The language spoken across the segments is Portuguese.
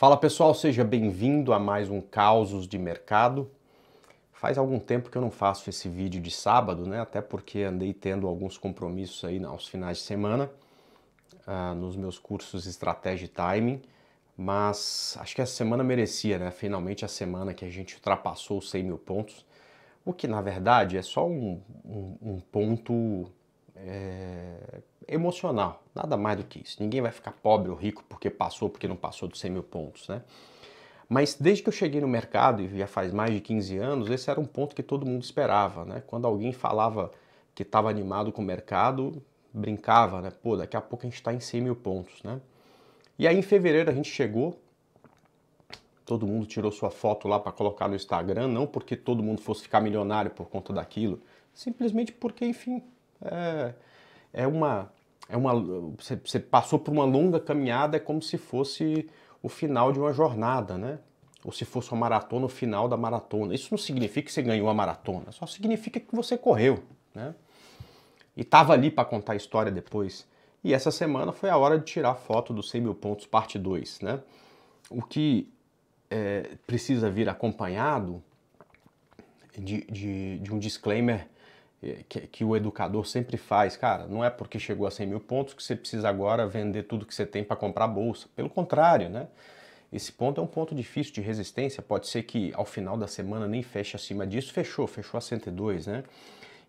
Fala pessoal, seja bem-vindo a mais um Causos de Mercado. Faz algum tempo que eu não faço esse vídeo de sábado, né? Até porque andei tendo alguns compromissos aí aos finais de semana uh, nos meus cursos Estratégia e Timing, mas acho que a semana merecia, né? Finalmente a semana que a gente ultrapassou os 100 mil pontos, o que na verdade é só um, um, um ponto é, emocional, nada mais do que isso. Ninguém vai ficar pobre ou rico porque passou, porque não passou dos 100 mil pontos, né? Mas desde que eu cheguei no mercado, e já faz mais de 15 anos, esse era um ponto que todo mundo esperava, né? Quando alguém falava que estava animado com o mercado, brincava, né? Pô, daqui a pouco a gente está em 100 mil pontos, né? E aí em fevereiro a gente chegou, todo mundo tirou sua foto lá para colocar no Instagram, não porque todo mundo fosse ficar milionário por conta daquilo, simplesmente porque, enfim, é, é uma é uma, você, você passou por uma longa caminhada, é como se fosse o final de uma jornada, né? Ou se fosse uma maratona, o final da maratona. Isso não significa que você ganhou a maratona, só significa que você correu, né? E estava ali para contar a história depois. E essa semana foi a hora de tirar foto dos 100 mil pontos, parte 2, né? O que é, precisa vir acompanhado de, de, de um disclaimer eh, que, que, o educador sempre faz, cara, não é porque chegou a 100 mil pontos que você precisa agora vender tudo que você tem para comprar bolsa. Pelo contrário, né? Esse ponto é um ponto difícil de resistência. Pode ser que ao final da semana nem feche acima disso. Fechou, fechou a 102, né?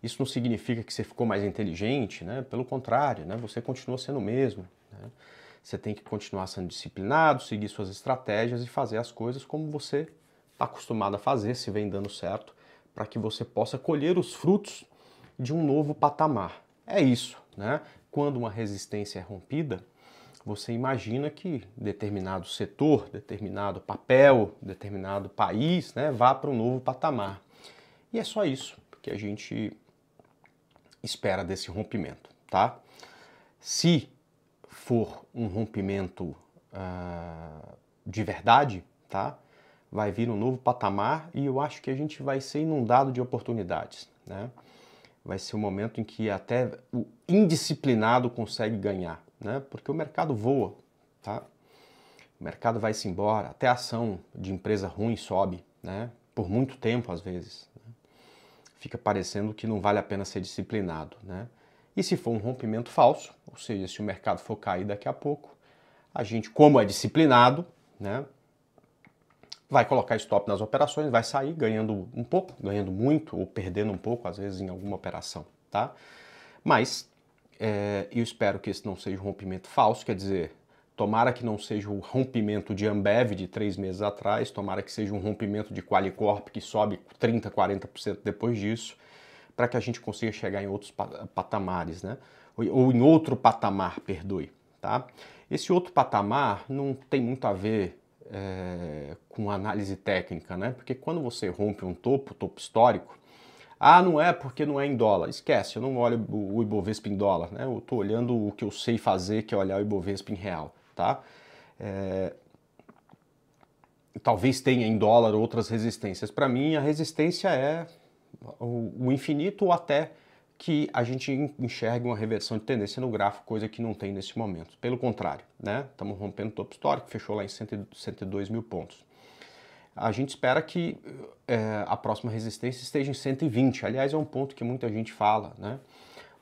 Isso não significa que você ficou mais inteligente, né? Pelo contrário, né? Você continua sendo o mesmo. Né? Você tem que continuar sendo disciplinado, seguir suas estratégias e fazer as coisas como você está acostumado a fazer, se vem dando certo, para que você possa colher os frutos de um novo patamar. É isso, né? Quando uma resistência é rompida, você imagina que determinado setor, determinado papel, determinado país, né, vá para um novo patamar. E é só isso que a gente espera desse rompimento, tá? Se for um rompimento uh, de verdade, tá? Vai vir um novo patamar e eu acho que a gente vai ser inundado de oportunidades, né? vai ser o momento em que até o indisciplinado consegue ganhar, né? Porque o mercado voa, tá? O mercado vai se embora, até a ação de empresa ruim sobe, né? Por muito tempo às vezes. Né? Fica parecendo que não vale a pena ser disciplinado, né? E se for um rompimento falso, ou seja, se o mercado for cair daqui a pouco, a gente, como é disciplinado, né? vai colocar stop nas operações, vai sair ganhando um pouco, ganhando muito ou perdendo um pouco, às vezes, em alguma operação, tá? Mas é, eu espero que esse não seja um rompimento falso, quer dizer, tomara que não seja o rompimento de Ambev de três meses atrás, tomara que seja um rompimento de Qualicorp que sobe 30%, 40% depois disso, para que a gente consiga chegar em outros patamares, né? Ou, ou em outro patamar, perdoe, tá? Esse outro patamar não tem muito a ver é, com análise técnica, né? Porque quando você rompe um topo, topo histórico, ah, não é porque não é em dólar. Esquece, eu não olho o Ibovespa em dólar, né? Eu tô olhando o que eu sei fazer, que é olhar o Ibovespa em real, tá? É... Talvez tenha em dólar outras resistências. Para mim, a resistência é o infinito ou até que a gente enxergue uma reversão de tendência no gráfico, coisa que não tem nesse momento. Pelo contrário, né? Estamos rompendo o topo histórico, fechou lá em 102 mil pontos. A gente espera que é, a próxima resistência esteja em 120. Aliás, é um ponto que muita gente fala, né?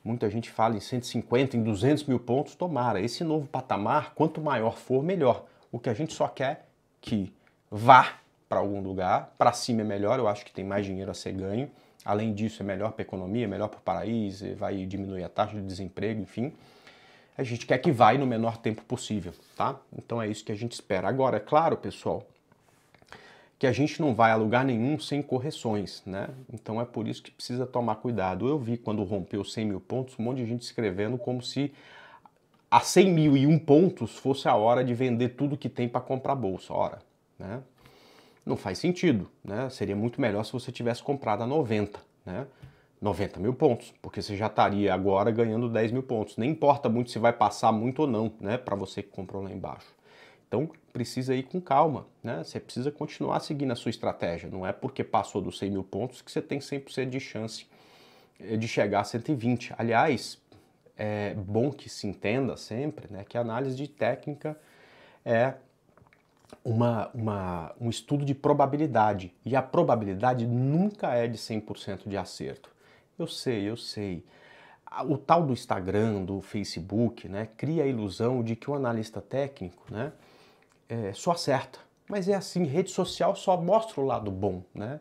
Muita gente fala em 150, em 200 mil pontos. Tomara, esse novo patamar, quanto maior for, melhor. O que a gente só quer que vá para algum lugar, para cima é melhor, eu acho que tem mais dinheiro a ser ganho Além disso, é melhor para a economia, é melhor para o país, vai diminuir a taxa de desemprego, enfim. A gente quer que vá no menor tempo possível, tá? Então é isso que a gente espera. Agora, é claro, pessoal, que a gente não vai a lugar nenhum sem correções, né? Então é por isso que precisa tomar cuidado. Eu vi quando rompeu 100 mil pontos um monte de gente escrevendo como se a 100 mil e um pontos fosse a hora de vender tudo que tem para comprar bolsa. Ora, né? não faz sentido, né? Seria muito melhor se você tivesse comprado a 90, né? 90 mil pontos, porque você já estaria agora ganhando 10 mil pontos. Nem importa muito se vai passar muito ou não, né? Para você que comprou lá embaixo. Então precisa ir com calma, né? Você precisa continuar seguindo a sua estratégia. Não é porque passou dos 100 mil pontos que você tem 100% de chance eh, de chegar a 120. Aliás, é bom que se entenda sempre né, que a análise de técnica é uma, uma, um estudo de probabilidade. E a probabilidade nunca é de 100% de acerto. Eu sei, eu sei. O tal do Instagram, do Facebook, né, cria a ilusão de que o analista técnico né, é, só acerta. Mas é assim, rede social só mostra o lado bom. Né?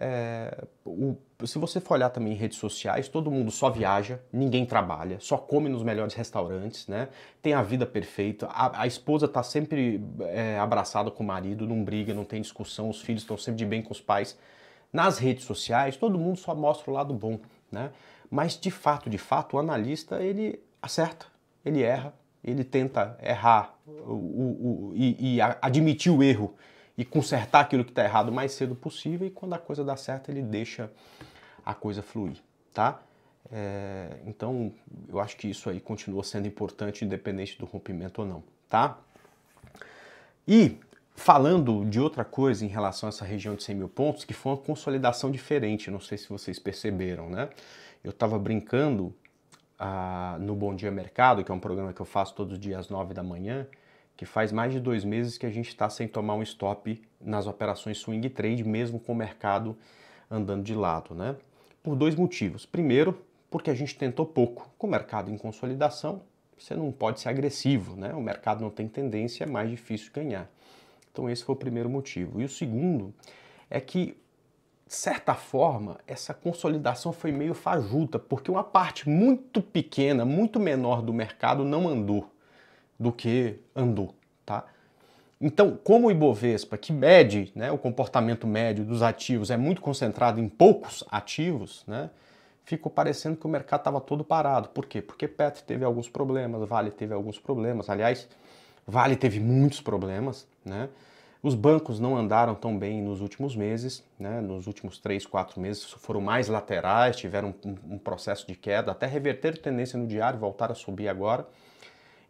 É, o, se você for olhar também em redes sociais, todo mundo só viaja, ninguém trabalha, só come nos melhores restaurantes, né? Tem a vida perfeita, a, a esposa está sempre é, abraçada com o marido, não briga, não tem discussão, os filhos estão sempre de bem com os pais. Nas redes sociais, todo mundo só mostra o lado bom, né? Mas de fato, de fato, o analista ele acerta, ele erra, ele tenta errar o, o, e, e a, admitir o erro e consertar aquilo que está errado o mais cedo possível e quando a coisa dá certo ele deixa a coisa fluir, tá? É, então eu acho que isso aí continua sendo importante independente do rompimento ou não, tá? E falando de outra coisa em relação a essa região de 100 mil pontos, que foi uma consolidação diferente, não sei se vocês perceberam, né? Eu estava brincando ah, no Bom Dia Mercado, que é um programa que eu faço todos os dias às 9 da manhã, que faz mais de dois meses que a gente está sem tomar um stop nas operações swing trade, mesmo com o mercado andando de lado, né? Por dois motivos. Primeiro, porque a gente tentou pouco. Com o mercado em consolidação, você não pode ser agressivo, né? O mercado não tem tendência, é mais difícil ganhar. Então esse foi o primeiro motivo. E o segundo é que de certa forma, essa consolidação foi meio fajuta, porque uma parte muito pequena, muito menor do mercado não andou do que andou, tá? Então, como o Ibovespa, que mede né, o comportamento médio dos ativos, é muito concentrado em poucos ativos, né, ficou parecendo que o mercado estava todo parado. Por quê? Porque Petro teve alguns problemas, Vale teve alguns problemas, aliás, Vale teve muitos problemas. Né? Os bancos não andaram tão bem nos últimos meses, né? nos últimos três, quatro meses foram mais laterais, tiveram um, um processo de queda, até reverteram tendência no diário, voltaram a subir agora.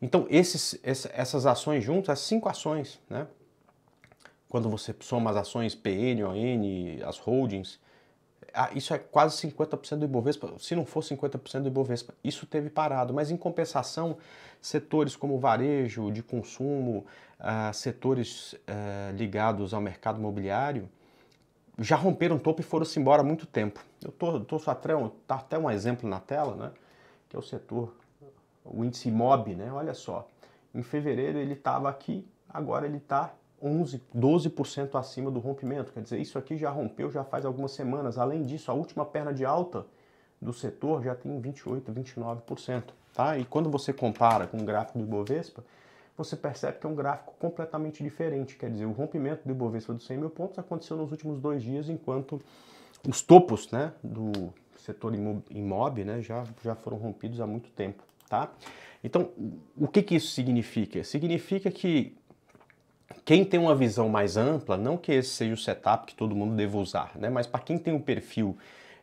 Então, esses, essas ações juntas, as cinco ações, né? quando você soma as ações PN, ON, as holdings, isso é quase 50% do Ibovespa, se não for 50% do Ibovespa. Isso teve parado, mas em compensação, setores como varejo, de consumo, ah, setores eh, ligados ao mercado imobiliário, já romperam o topo e foram-se embora há muito tempo. Eu tô, tô só até, tá até um exemplo na tela, né, que é o setor o índice imob, né? Olha só, em fevereiro ele estava aqui, agora ele está 11, 12% acima do rompimento. Quer dizer, isso aqui já rompeu já faz algumas semanas. Além disso, a última perna de alta do setor já tem 28, 29%, tá? E quando você compara com o gráfico do Ibovespa, você percebe que é um gráfico completamente diferente. Quer dizer, o rompimento do Ibovespa dos 100 mil pontos aconteceu nos últimos dois dias, enquanto os topos né, do setor imob, imob né, já, já foram rompidos há muito tempo tá? Então, o que, que isso significa? Significa que quem tem uma visão mais ampla, não que esse seja o setup que todo mundo deva usar, né? mas para quem tem um perfil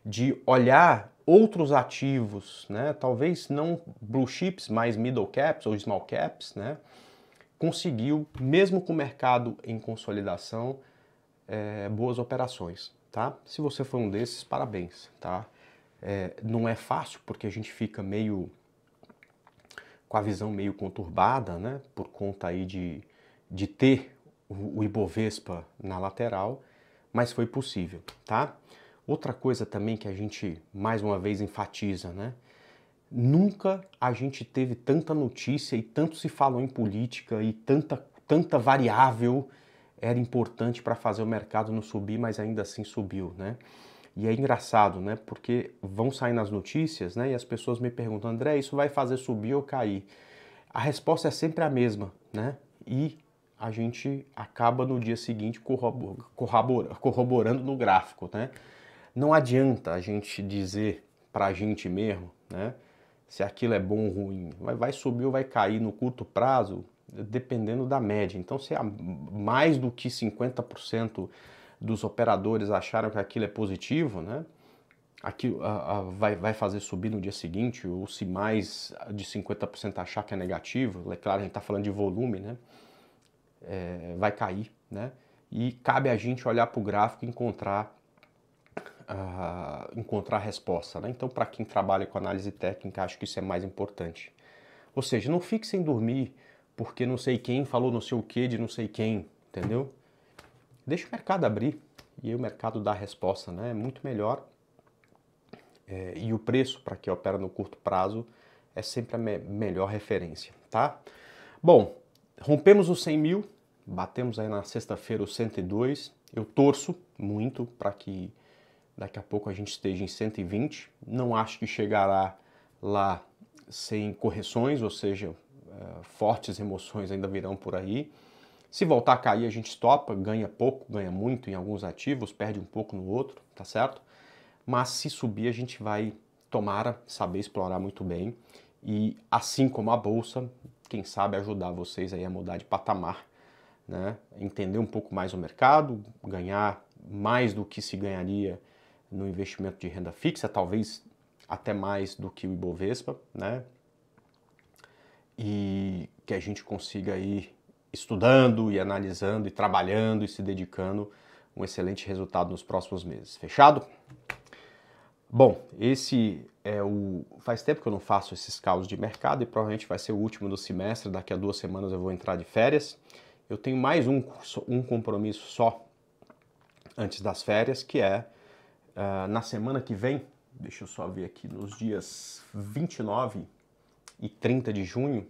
de olhar outros ativos, né? talvez não blue chips, mas middle caps ou small caps, né? conseguiu, mesmo com o mercado em consolidação, é, boas operações. Tá? Se você foi um desses, parabéns. Tá? É, não é fácil porque a gente fica meio com a visão meio conturbada, né, por conta aí de, de ter o, Ibovespa na lateral, mas foi possível, tá? Outra coisa também que a gente mais uma vez enfatiza, né? Nunca a gente teve tanta notícia e tanto se falou em política e tanta, tanta variável era importante para fazer o mercado não subir, mas ainda assim subiu, né? E é engraçado, né? Porque vão sair nas notícias, né? E as pessoas me perguntam, André, isso vai fazer subir ou cair? A resposta é sempre a mesma, né? E a gente acaba no dia seguinte corroborando no gráfico, né? Não adianta a gente dizer para a gente mesmo, né? Se aquilo é bom ou ruim. Vai subir ou vai cair no curto prazo, dependendo da média. Então, se é mais do que 50% dos operadores acharam que aquilo é positivo, né? Aqui vai, vai fazer subir no dia seguinte, ou se mais de 50% achar que é negativo, é claro, a gente está falando de volume, né? É, vai cair, né? E cabe a gente olhar para o gráfico e encontrar a encontrar a resposta. Né? Então, para quem trabalha com análise técnica, acho que isso é mais importante. Ou seja, não fique sem dormir porque não sei quem falou não sei o que de não sei quem, entendeu? Deixa o mercado abrir e o mercado dá a resposta, né? É muito melhor. É, e o preço para quem opera no curto prazo é sempre a me melhor referência, tá? Bom, rompemos os 100 mil, batemos aí na sexta-feira os 102. Eu torço muito para que daqui a pouco a gente esteja em 120. Não acho que chegará lá sem correções, ou seja, é, fortes emoções ainda virão por aí. Se voltar a cair, a gente stopa, ganha pouco, ganha muito em alguns ativos, perde um pouco no outro, tá certo? Mas se subir, a gente vai, tomar, saber explorar muito bem e, assim como a bolsa, quem sabe ajudar vocês aí a mudar de patamar, né? Entender um pouco mais o mercado, ganhar mais do que se ganharia no investimento de renda fixa, talvez até mais do que o Ibovespa, né? E que a gente consiga aí estudando e analisando e trabalhando e se dedicando um excelente resultado nos próximos meses. Fechado? Bom, esse é o. Faz tempo que eu não faço esses calos de mercado e provavelmente vai ser o último do semestre. Daqui a duas semanas eu vou entrar de férias. Eu tenho mais um, um compromisso só antes das férias, que é uh, na semana que vem, deixa eu só ver aqui, nos dias 29 e 30 de junho,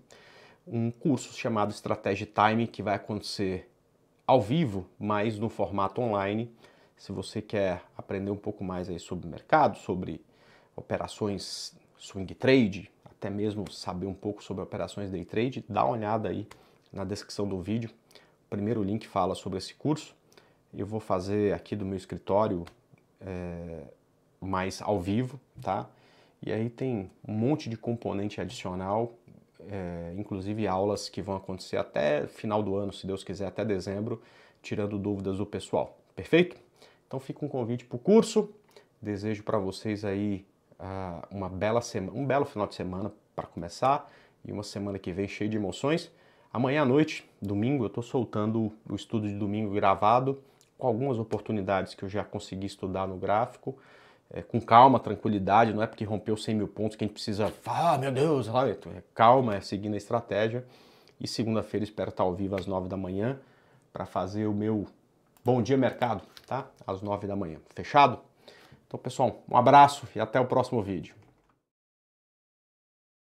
um curso chamado Estratégia Time que vai acontecer ao vivo, mas no formato online. Se você quer aprender um pouco mais aí sobre o mercado, sobre operações swing trade, até mesmo saber um pouco sobre operações day trade, dá uma olhada aí na descrição do vídeo. O primeiro link fala sobre esse curso. Eu vou fazer aqui do meu escritório é, mais ao vivo, tá? E aí tem um monte de componente adicional é, inclusive aulas que vão acontecer até final do ano, se Deus quiser, até dezembro, tirando dúvidas do pessoal. Perfeito? Então fica um convite para o curso. Desejo para vocês aí uh, uma bela semana, um belo final de semana para começar e uma semana que vem cheia de emoções. Amanhã à noite, domingo, eu estou soltando o estudo de domingo gravado com algumas oportunidades que eu já consegui estudar no gráfico é, com calma, tranquilidade, não é porque rompeu 100 mil pontos que a gente precisa, ah, meu Deus, então, é calma, é seguindo a estratégia. E segunda-feira espero estar ao vivo às 9 da manhã para fazer o meu Bom Dia Mercado, tá? Às 9 da manhã. Fechado? Então, pessoal, um abraço e até o próximo vídeo.